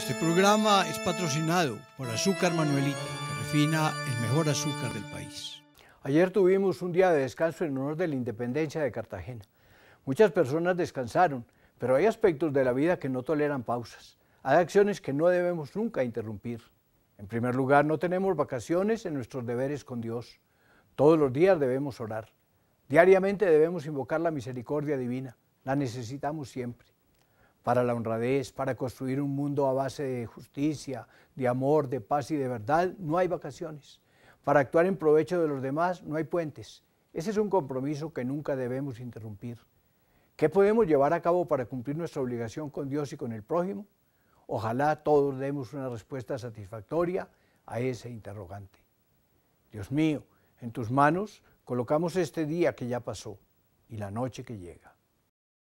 Este programa es patrocinado por Azúcar Manuelita, que refina el mejor azúcar del país. Ayer tuvimos un día de descanso en honor de la independencia de Cartagena. Muchas personas descansaron, pero hay aspectos de la vida que no toleran pausas. Hay acciones que no debemos nunca interrumpir. En primer lugar, no tenemos vacaciones en nuestros deberes con Dios. Todos los días debemos orar. Diariamente debemos invocar la misericordia divina. La necesitamos siempre para la honradez, para construir un mundo a base de justicia, de amor, de paz y de verdad, no hay vacaciones. Para actuar en provecho de los demás, no hay puentes. Ese es un compromiso que nunca debemos interrumpir. ¿Qué podemos llevar a cabo para cumplir nuestra obligación con Dios y con el prójimo? Ojalá todos demos una respuesta satisfactoria a ese interrogante. Dios mío, en tus manos colocamos este día que ya pasó y la noche que llega.